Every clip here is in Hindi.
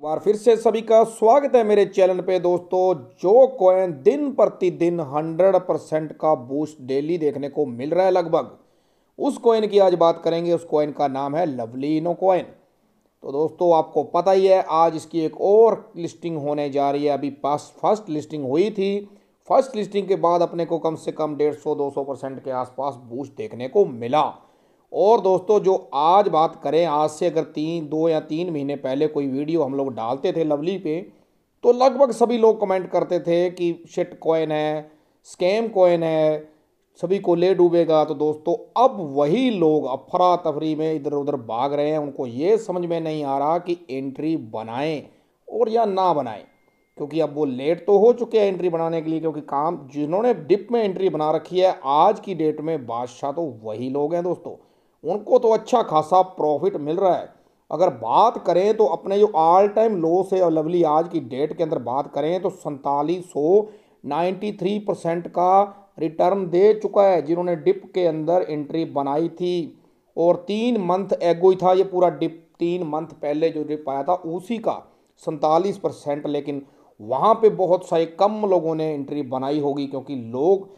बार फिर से सभी का स्वागत है मेरे चैनल पे दोस्तों जो कॉइन दिन प्रतिदिन 100 परसेंट का बूस्ट डेली देखने को मिल रहा है लगभग उस कॉइन की आज बात करेंगे उस कॉइन का नाम है लवली इनो कॉइन तो दोस्तों आपको पता ही है आज इसकी एक और लिस्टिंग होने जा रही है अभी पास फर्स्ट लिस्टिंग हुई थी फर्स्ट लिस्टिंग के बाद अपने को कम से कम डेढ़ सौ दो सौ परसेंट के आसपास बूस्ट देखने को मिला और दोस्तों जो आज बात करें आज से अगर तीन दो या तीन महीने पहले कोई वीडियो हम लोग डालते थे लवली पे तो लगभग सभी लोग कमेंट करते थे कि शिट कॉइन है स्कैम कॉइन है सभी को ले डूबेगा तो दोस्तों अब वही लोग अफरा तफरी में इधर उधर भाग रहे हैं उनको ये समझ में नहीं आ रहा कि एंट्री बनाएं और या ना बनाएं क्योंकि अब वो लेट तो हो चुके हैं एंट्री बनाने के लिए क्योंकि काम जिन्होंने डिप में एंट्री बना रखी है आज की डेट में बादशाह तो वही लोग हैं दोस्तों उनको तो अच्छा खासा प्रॉफिट मिल रहा है अगर बात करें तो अपने जो ऑल टाइम लो से लवली आज की डेट के अंदर बात करें तो सैंतालीस सौ नाइन्टी थ्री परसेंट का रिटर्न दे चुका है जिन्होंने डिप के अंदर एंट्री बनाई थी और तीन मंथ एगो ही था ये पूरा डिप तीन मंथ पहले जो डिप आया था उसी का सैंतालीस परसेंट लेकिन वहाँ पे बहुत सारे कम लोगों ने एंट्री बनाई होगी क्योंकि लोग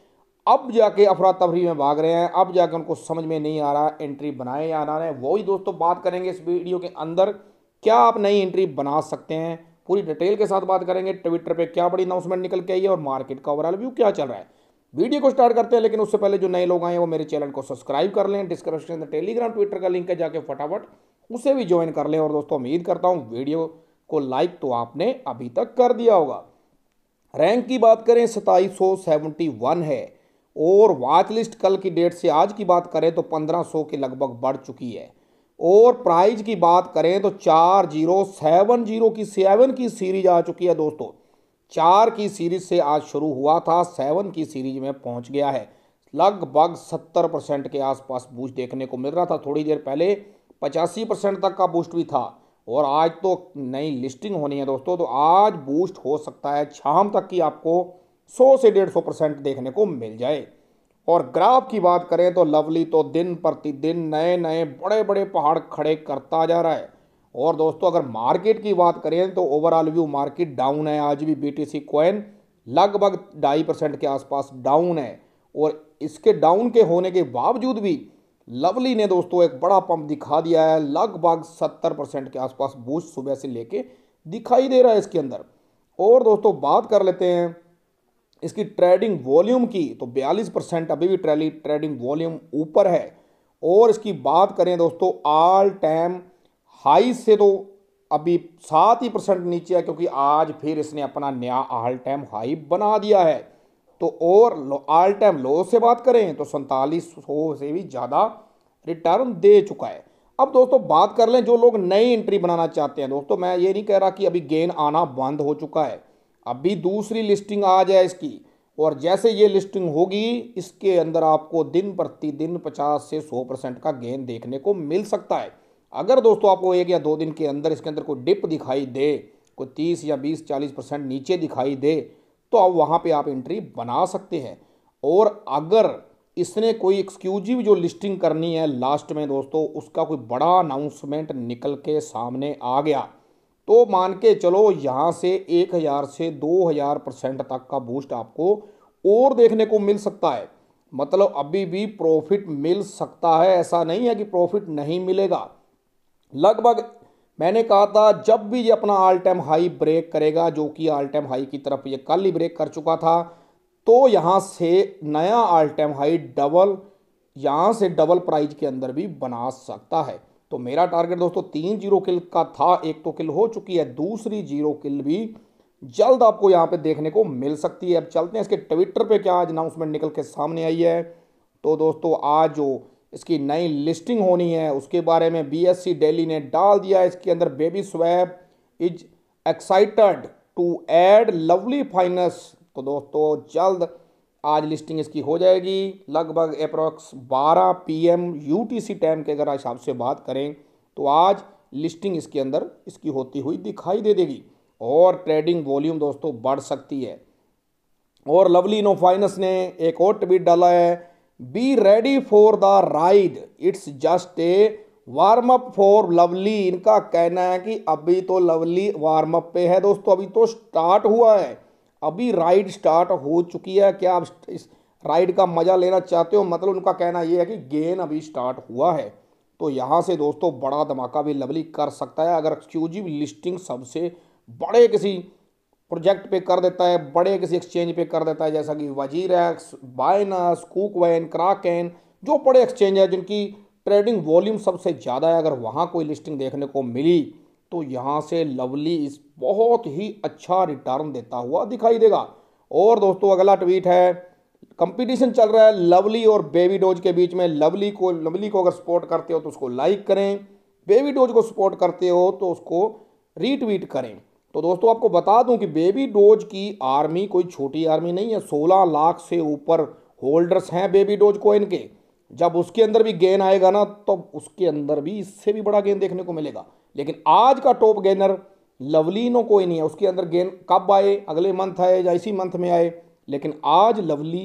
अब जाके अफरा तफरी में भाग रहे हैं अब जाके उनको समझ में नहीं आ रहा एंट्री बनाए या ना बनाए वही दोस्तों बात करेंगे इस वीडियो के अंदर क्या आप नई एंट्री बना सकते हैं पूरी डिटेल के साथ बात करेंगे ट्विटर पे क्या बड़ी अनाउंसमेंट निकल के आई है और मार्केट का ओवरऑल व्यू क्या चल रहा है वीडियो को स्टार्ट करते हैं लेकिन उससे पहले जो नए लोग आए हैं वो मेरे चैनल को सब्सक्राइब कर लें डिस्क्रिप्शन में टेलीग्राम ट्विटर का लिंक है जाके फटाफट उसे भी ज्वाइन कर लें और दोस्तों उम्मीद करता हूँ वीडियो को लाइक तो आपने अभी तक कर दिया होगा रैंक की बात करें सताईस है और वाच लिस्ट कल की डेट से आज की बात करें तो 1500 के लगभग बढ़ चुकी है और प्राइज की बात करें तो चार जीरो सेवन जीरो की सेवन की सीरीज आ चुकी है दोस्तों चार की सीरीज से आज शुरू हुआ था सेवन की सीरीज में पहुंच गया है लगभग सत्तर परसेंट के आसपास बूस्ट देखने को मिल रहा था थोड़ी देर पहले पचासी परसेंट तक का बूस्ट भी था और आज तो नई लिस्टिंग होनी है दोस्तों तो आज बूस्ट हो सकता है शाम तक की आपको सौ से डेढ़ सौ परसेंट देखने को मिल जाए और ग्राफ की बात करें तो लवली तो दिन प्रतिदिन नए नए बड़े बड़े पहाड़ खड़े करता जा रहा है और दोस्तों अगर मार्केट की बात करें तो ओवरऑल व्यू मार्केट डाउन है आज भी बी टी सी लगभग ढाई परसेंट के आसपास डाउन है और इसके डाउन के होने के बावजूद भी लवली ने दोस्तों एक बड़ा पंप दिखा दिया है लगभग सत्तर परसेंट के आसपास बूस्ट सुबह से लेके दिखाई दे रहा है इसके अंदर और दोस्तों बात कर लेते हैं इसकी ट्रेडिंग वॉल्यूम की तो 42 परसेंट अभी भी ट्रेली ट्रेडिंग वॉल्यूम ऊपर है और इसकी बात करें दोस्तों ऑल टाइम हाई से तो अभी सात ही परसेंट नीचे है क्योंकि आज फिर इसने अपना नया ऑल टाइम हाई बना दिया है तो और ऑल टाइम लो से बात करें तो सैंतालीस से भी ज़्यादा रिटर्न दे चुका है अब दोस्तों बात कर लें जो लोग नई एंट्री बनाना चाहते हैं दोस्तों मैं ये नहीं कह रहा कि अभी गेन आना बंद हो चुका है अभी दूसरी लिस्टिंग आ जाए इसकी और जैसे ये लिस्टिंग होगी इसके अंदर आपको दिन प्रतिदिन 50 से 100 परसेंट का गेन देखने को मिल सकता है अगर दोस्तों आपको एक या दो दिन के अंदर इसके अंदर कोई डिप दिखाई दे कोई तीस या बीस चालीस परसेंट नीचे दिखाई दे तो आप वहाँ पे आप एंट्री बना सकते हैं और अगर इसने कोई एक्सक्यूजिव जो लिस्टिंग करनी है लास्ट में दोस्तों उसका कोई बड़ा अनाउंसमेंट निकल के सामने आ गया तो मान के चलो यहाँ से एक हज़ार से दो हज़ार परसेंट तक का बूस्ट आपको और देखने को मिल सकता है मतलब अभी भी प्रॉफिट मिल सकता है ऐसा नहीं है कि प्रॉफिट नहीं मिलेगा लगभग मैंने कहा था जब भी ये अपना ऑल टाइम हाई ब्रेक करेगा जो कि ऑल टाइम हाई की तरफ ये कल ही ब्रेक कर चुका था तो यहाँ से नया ऑल टाइम हाई डबल यहाँ से डबल प्राइज के अंदर भी बना सकता है तो मेरा टारगेट दोस्तों तीन जीरो किल का था एक तो किल हो चुकी है दूसरी जीरो किल भी जल्द आपको यहाँ पे देखने को मिल सकती है अब चलते हैं इसके ट्विटर पे क्या आज अनाउंसमेंट निकल के सामने आई है तो दोस्तों आज जो इसकी नई लिस्टिंग होनी है उसके बारे में बीएससी दिल्ली ने डाल दिया इसके अंदर baby swap is excited to add lovely finance तो दोस्तों जल्द आज लिस्टिंग इसकी हो जाएगी लगभग अप्रॉक्स 12 पीएम यूटीसी टाइम के अगर हिसाब से बात करें तो आज लिस्टिंग इसके अंदर इसकी होती हुई दिखाई दे देगी और ट्रेडिंग वॉल्यूम दोस्तों बढ़ सकती है और लवली इनो फाइनेंस ने एक और ट्वीट डाला है be ready for the ride it's just a warm up for lovely इनका कहना है कि अभी तो लवली वार्म अप पे है दोस्तों अभी तो स्टार्ट हुआ है अभी राइड स्टार्ट हो चुकी है क्या आप इस राइड का मज़ा लेना चाहते हो मतलब उनका कहना यह है कि गेन अभी स्टार्ट हुआ है तो यहाँ से दोस्तों बड़ा धमाका भी लवली कर सकता है अगर एक्सक्लूजिव लिस्टिंग सबसे बड़े किसी प्रोजेक्ट पे कर देता है बड़े किसी एक्सचेंज पे कर देता है जैसा कि वजीर एक्स बाइनास कुकवैन क्राकैन जो बड़े एक्सचेंज है जिनकी ट्रेडिंग वॉल्यूम सबसे ज़्यादा है अगर वहाँ कोई लिस्टिंग देखने को मिली तो यहाँ से लवली इस बहुत ही अच्छा रिटर्न देता हुआ दिखाई देगा और दोस्तों अगला ट्वीट है कंपटीशन चल रहा है लवली और बेबी डोज के बीच में लवली को लवली को अगर सपोर्ट करते हो तो उसको लाइक करें बेबी डोज को सपोर्ट करते हो तो उसको रीट्वीट करें तो दोस्तों आपको बता दूं कि बेबी डोज की आर्मी कोई छोटी आर्मी नहीं है सोलह लाख से ऊपर होल्डर्स हैं बेबी डोज को इनके जब उसके अंदर भी गेंद आएगा ना तो उसके अंदर भी इससे भी बड़ा गेंद देखने को मिलेगा लेकिन आज का टॉप गेनर लवलीनो कोई नहीं है उसके अंदर गेंद कब आए अगले मंथ आए या इसी मंथ में आए लेकिन आज लवली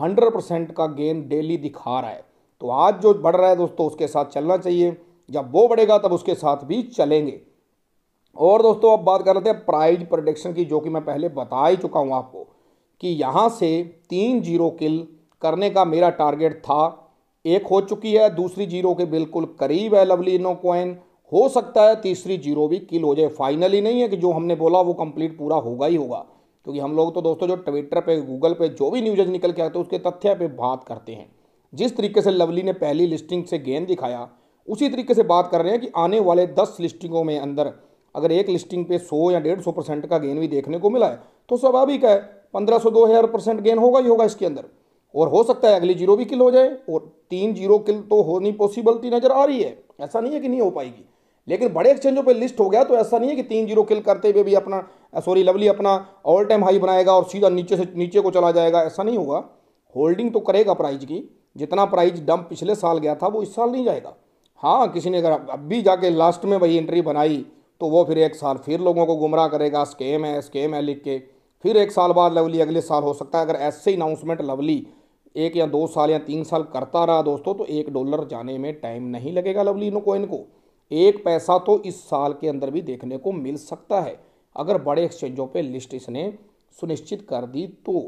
हंड्रेड परसेंट का गेंद डेली दिखा रहा है तो आज जो बढ़ रहा है दोस्तों उसके साथ चलना चाहिए जब वो बढ़ेगा तब उसके साथ भी चलेंगे और दोस्तों अब बात कर रहे थे प्राइज प्रोडिक्शन की जो कि मैं पहले बता ही चुका हूँ आपको कि यहाँ से तीन जीरो किल करने का मेरा टारगेट था एक हो चुकी है दूसरी जीरो के बिल्कुल करीब है लवली इनो कॉइन हो सकता है तीसरी जीरो भी किल हो जाए फाइनली नहीं है कि जो हमने बोला वो कंप्लीट पूरा होगा ही होगा क्योंकि हम लोग तो दोस्तों जो ट्विटर पे गूगल पे जो भी न्यूज निकल के आते हैं उसके तथ्य पे बात करते हैं जिस तरीके से लवली ने पहली लिस्टिंग से गेंद दिखाया उसी तरीके से बात कर रहे हैं कि आने वाले दस लिस्टिंगों में अंदर अगर एक लिस्टिंग पे सौ या डेढ़ सौ परसेंट का गेन भी देखने को मिला है तो स्वाभाविक है पंद्रह सौ दो हज़ार परसेंट गेन होगा ही होगा इसके अंदर और हो सकता है अगली जीरो भी किल हो जाए और तीन जीरो किल तो होनी पॉसिबलिटी नज़र आ रही है ऐसा नहीं है कि नहीं हो पाएगी लेकिन बड़े एक्सचेंजों पे लिस्ट हो गया तो ऐसा नहीं है कि तीन जीरो किल करते हुए भी अपना सॉरी लवली अपना ऑल टाइम हाई बनाएगा और सीधा नीचे से नीचे को चला जाएगा ऐसा नहीं होगा होल्डिंग तो करेगा प्राइज की जितना प्राइज डंप पिछले साल गया था वो इस साल नहीं जाएगा हाँ किसी ने अगर अब भी जाके लास्ट में वही एंट्री बनाई तो वो फिर एक साल फिर लोगों को गुमराह करेगा स्केम है स्केम है लिख के फिर एक साल बाद लवली अगले साल हो सकता है अगर ऐसे अनाउंसमेंट लवली एक या दो साल या तीन साल करता रहा दोस्तों तो एक डॉलर जाने में टाइम नहीं लगेगा लवलीनो कॉइन को एक पैसा तो इस साल के अंदर भी देखने को मिल सकता है अगर बड़े एक्सचेंजों पे लिस्ट इसने सुनिश्चित कर दी तो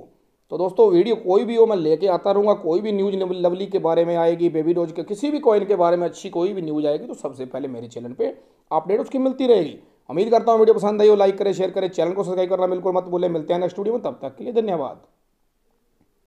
तो दोस्तों वीडियो कोई भी हो मैं लेके आता रहूँगा कोई भी न्यूज़ लवली के बारे में आएगी बेबी डोज के किसी भी कॉइन के बारे में अच्छी कोई भी न्यूज़ आएगी तो सबसे पहले मेरे चैनल पर अपडेट उसकी मिलती रहेगी उम्मीद करता हूँ वीडियो पसंद आई हो लाइक करें शेयर करें चैनल को सब्सक्राइब करना बिल्कुल मत बोले मिलते हैं नेक्स्ट वीडियो में तब तक के लिए धन्यवाद